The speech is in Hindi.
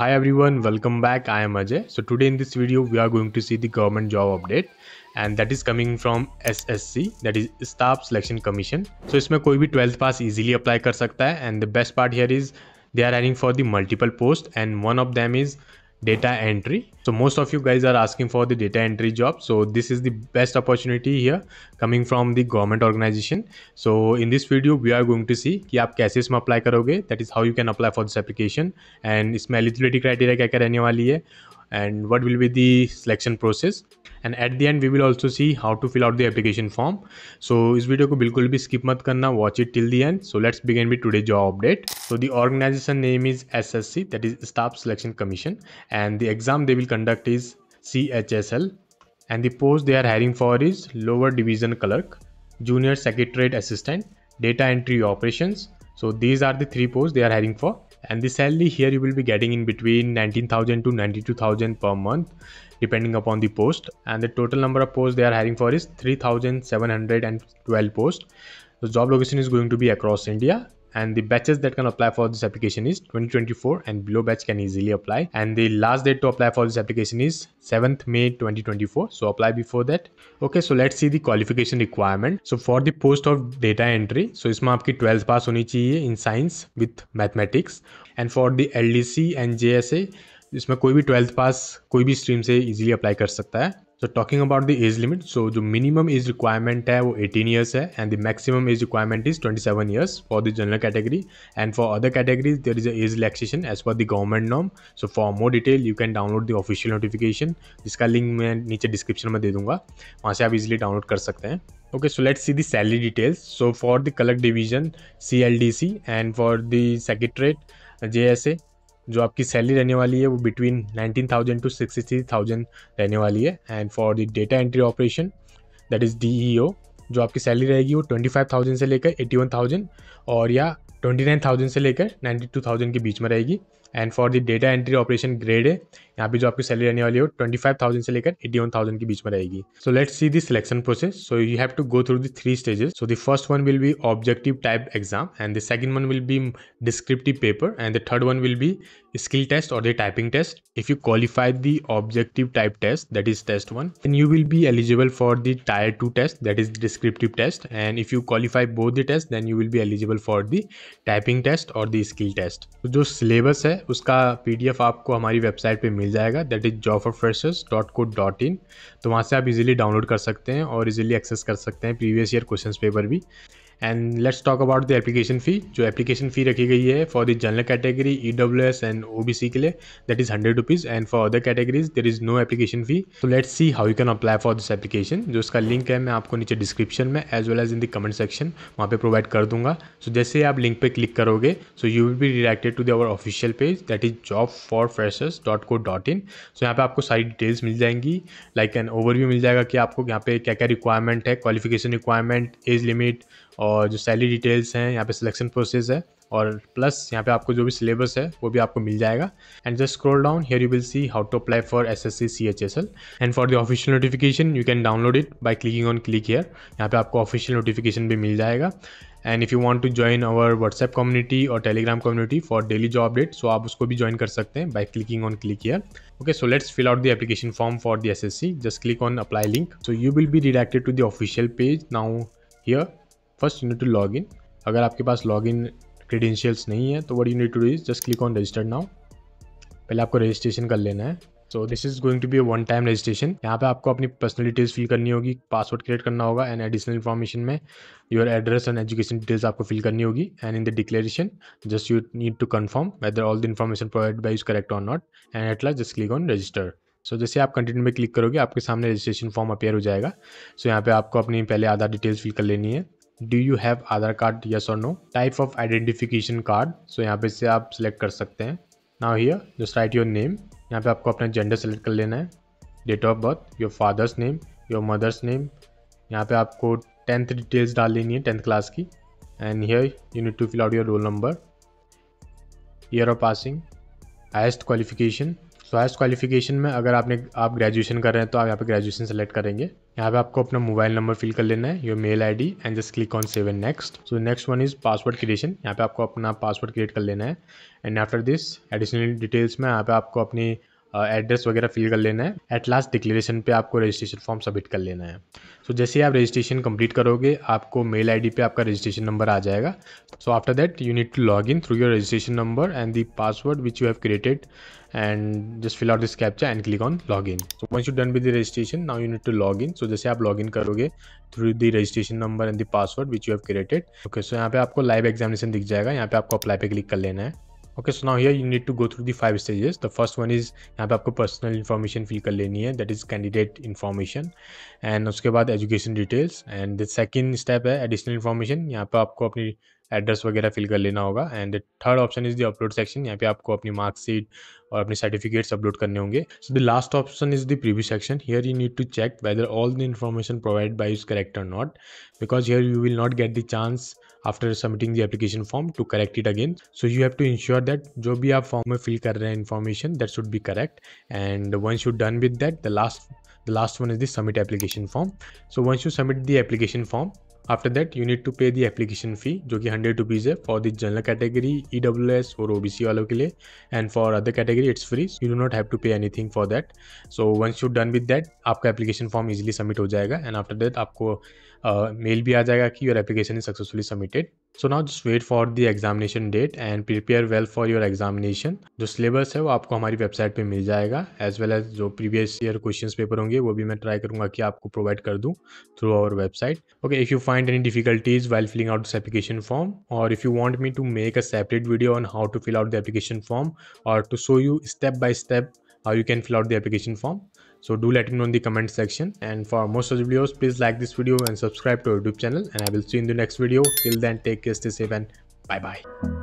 hi everyone welcome back i am ajay so today in this video we are going to see the government job update and that is coming from ssc that is staff selection commission so इसमें कोई भी 12th pass easily apply कर सकता है and the best part here is they are hiring for the multiple post and one of them is data entry so most of you guys are asking for the data entry job so this is the best opportunity here coming from the government organization so in this video we are going to see ki aap kaise apply karoge that is how you can apply for this application and isme eligibility criteria kya kya rehne wali hai and what will be the selection process and at the end we will also see how to fill out the application form so इस वीडियो को बिल्कुल भी स्किप मत करना watch it till the end so let's begin with today job update so the organisation name is S S C that is staff selection commission and the exam they will conduct is C H S L and the post they are hiring for is lower division clerk junior secretariat assistant data entry operations so these are the three posts they are hiring for and the salary here you will be getting in between 19000 to 92000 per month depending upon the post and the total number of posts they are hiring for is 3712 posts the job location is going to be across india and the batches that can apply for this application is 2024 and below batch can easily apply and the last date to apply for this application is 7th May 2024 so apply before that okay so let's see the qualification requirement so for the post of data entry so isma आपकी 12th pass honi chahiye in science with mathematics and for the LDC and JSA इसमें कोई भी ट्वेल्थ पास कोई भी स्ट्रीम से इजीली अप्लाई कर सकता है so talking about the age limit so जो मिनिमम एज रिक्वायरमेंट है वो 18 ईयर्स है and the maximum age requirement is 27 years for the general category and for other categories there is a age relaxation as per the government नॉम so for more detail you can download the official notification जिसका लिंक मैं नीचे डिस्क्रिप्शन में दे दूंगा वहाँ से आप इजिली डाउनलोड कर सकते हैं okay so see salary details so for the salary division C L D C and for the secretariat J S A जो आपकी सैलरी रहने वाली है वो बिटवीन 19,000 टू 63,000 रहने वाली है and for the data entry operation that is D जो आपकी सैलरी रहेगी वो 25,000 से लेकर 81,000 और या 29,000 से लेकर 92,000 के बीच में रहेगी and for the data entry operation grade है यहाँ पे जो आपकी सैलरी रहने वाली हो ट्वेंटी फाइव थाउजेंड से लेकर एटी वन थाउजेंड के बीच में रहेगी so let's see the selection process so you have to go through the three stages so the first one will be objective type exam and the second one will be descriptive paper and the third one will be skill test और the typing test if you qualified the objective type test that is test one and you will be eligible for the tier two test that is descriptive test and if you qualify both the test then you will be eligible for the typing test और द स्किल टेस्ट जो सिलेबस है उसका पी डी एफ आपको हमारी वेबसाइट पर मिल जाएगा that is job for freshers dot co dot in तो वहाँ से आप इजीली डाउनलोड कर सकते हैं और इजीली एक्सेस कर सकते हैं प्रीवियस ईयर क्वेश्चन पेपर भी and let's talk about the application fee जो एप्लीकेशन फ़ी रखी गई है for the general category E W S and O B C के लिए that is hundred rupees and for other categories there is no application fee तो let's see how you can apply for this application जो इसका लिंक है मैं आपको नीचे डिस्क्रिप्शन में as well as in the comment section वहाँ पर प्रोवाइड कर दूंगा सो so, जैसे आप लिंक पर क्लिक करोगे so you will be redirected to the official page that is job for freshers dot co dot in so यहाँ पर आपको सारी डिटेल्स मिल जाएंगी लाइक एन ओवरव्यू मिल जाएगा कि आपको यहाँ पे क्या क्या रिक्वायरमेंट है क्वालिफिकेशन रिक्वायरमेंट एज लिमिट और जो सैलरी डिटेल्स हैं यहाँ पे सिलेक्शन प्रोसेस है और प्लस यहाँ पे आपको जो भी सिलेबस है वो भी आपको मिल जाएगा and just scroll down here you will see how to apply for S S C C H S L and for the official notification you can download it by clicking on click here यहाँ पे आपको ऑफिशियल नोटिफिकेशन भी मिल जाएगा and if you want to join our WhatsApp community और Telegram community for daily job update so आप उसको भी ज्वाइन कर सकते हैं bye clicking on click here okay so let's fill out the application form for the S S C just click on apply link so you will be redirected to the official page now here first you to log in अगर आपके पास लॉग इन क्रीडेंशियल्स नहीं है तो what you to is just click on registered now पहले आपको रजिस्ट्रेशन कर लेना है so this is going to be one time registration यहाँ पे आपको अपनी पर्सनल डिटेल्स फिल करनी होगी पासवर्ड क्रिएट करना होगा एंड एडिशनल इन्फॉर्मेशन में your address and education details आपको फिल करनी होगी and in the declaration just you need to confirm whether all the information provide by is correct on not and at last just click on register so जैसे आप कंटिन्यू में क्लिक करोगे आपके सामने रजिस्ट्रेशन फॉर्म अपेयर हो जाएगा सो so, यहाँ पे आपको अपनी पहले आधार डिटेल्स फिल कर लेनी है do you have Aadhaar card yes और no type of identification card so यहाँ पे से आप सिलेक्ट कर सकते हैं now here just write your name यहाँ पे आपको अपना जेंडर सेलेक्ट कर लेना है date of birth your father's name your mother's name यहाँ पे आपको टेंथ डिटेल्स डाल लेनी है टेंथ क्लास की and here you need to fill out your roll number year of passing highest qualification so highest qualification में अगर आपने आप ग्रेजुएशन कर रहे हैं तो आप यहाँ पे ग्रेजुएशन सेलेक्ट करेंगे यहाँ पे आपको अपना मोबाइल नंबर फिल कर लेना है your mail I D and just click on save and next so next one is password creation यहाँ पे आपको अपना पासवर्ड क्रिएट कर लेना है and after this additional details में यहाँ पे आपको अपनी एड्रेस वगैरह फिल कर लेना है एट लास्ट डिक्लेरेशन पे आपको रजिस्ट्रेशन फॉर्म सबमिट कर लेना है सो so, जैसे आप रजिस्ट्रेशन कंप्लीट करोगे आपको मेल आईडी पे आपका रजिस्ट्रेशन नंबर आ जाएगा so after that you need to log in through your registration number and the password which you have created and just fill out this captcha and click on log in so once you done with the registration now you need to log in so जैसे आप लॉग इन करोगे through the registration number and the password which you have created okay so यहाँ पे आपको लाइव एग्जामिनेशन दिख जाएगा यहाँ पे आपको अप्लाई पे क्लिक कर लेना है okay so now here you need to go through the five stages the first one is यहाँ पे आपको पर्सनल इन्फॉर्मेशन फिल कर लेनी है that is candidate information and उसके बाद education details and the second step है एडिशनल इन्फॉर्मेशन यहाँ पर आपको अपनी एड्रेस वगैरह फिल कर लेना होगा and third option is the upload section यहाँ पे आपको अपनी मार्कशीट और अपने सर्टिफिकेट्स अपलोड करने होंगे so the last option is the previous section here you need to check whether all the information provide by is correct और not because here you will not get the chance after submitting the application form to correct it again so you have to ensure that jo bhi form fill kar information that should be correct and once you're done with that the last the last one is the submit application form so once you submit the application form after that you need to pay the application fee जो कि हंड्रेड रुपीज़ है for this general category E W S और ओ बी सी वालों के लिए and for other category it's free you do not have to pay anything for that so once you done with that आपका एप्लीकेशन फॉर्म इजिली सबमिट हो जाएगा एंड आफ्टर दैट आपको मेल uh, भी आ जाएगा कि your application is successfully submitted so now just wait for the examination date and prepare well for your examination जो सिलेबस है वो आपको हमारी वेबसाइट पे मिल जाएगा एज वेल एज जो प्रीवियस ईयर क्वेश्चंस पेपर होंगे वो भी मैं ट्राई करूंगा कि आपको प्रोवाइड कर दूं through our website okay if you find any difficulties well filling out this application form और if you want me to make a separate video on how to fill out the application form और to show you step by step how you can fill out the application form so do let me know in the comment section and for more such videos please like this video and subscribe to our youtube channel and i will see you in the next video till then take care stay safe and bye bye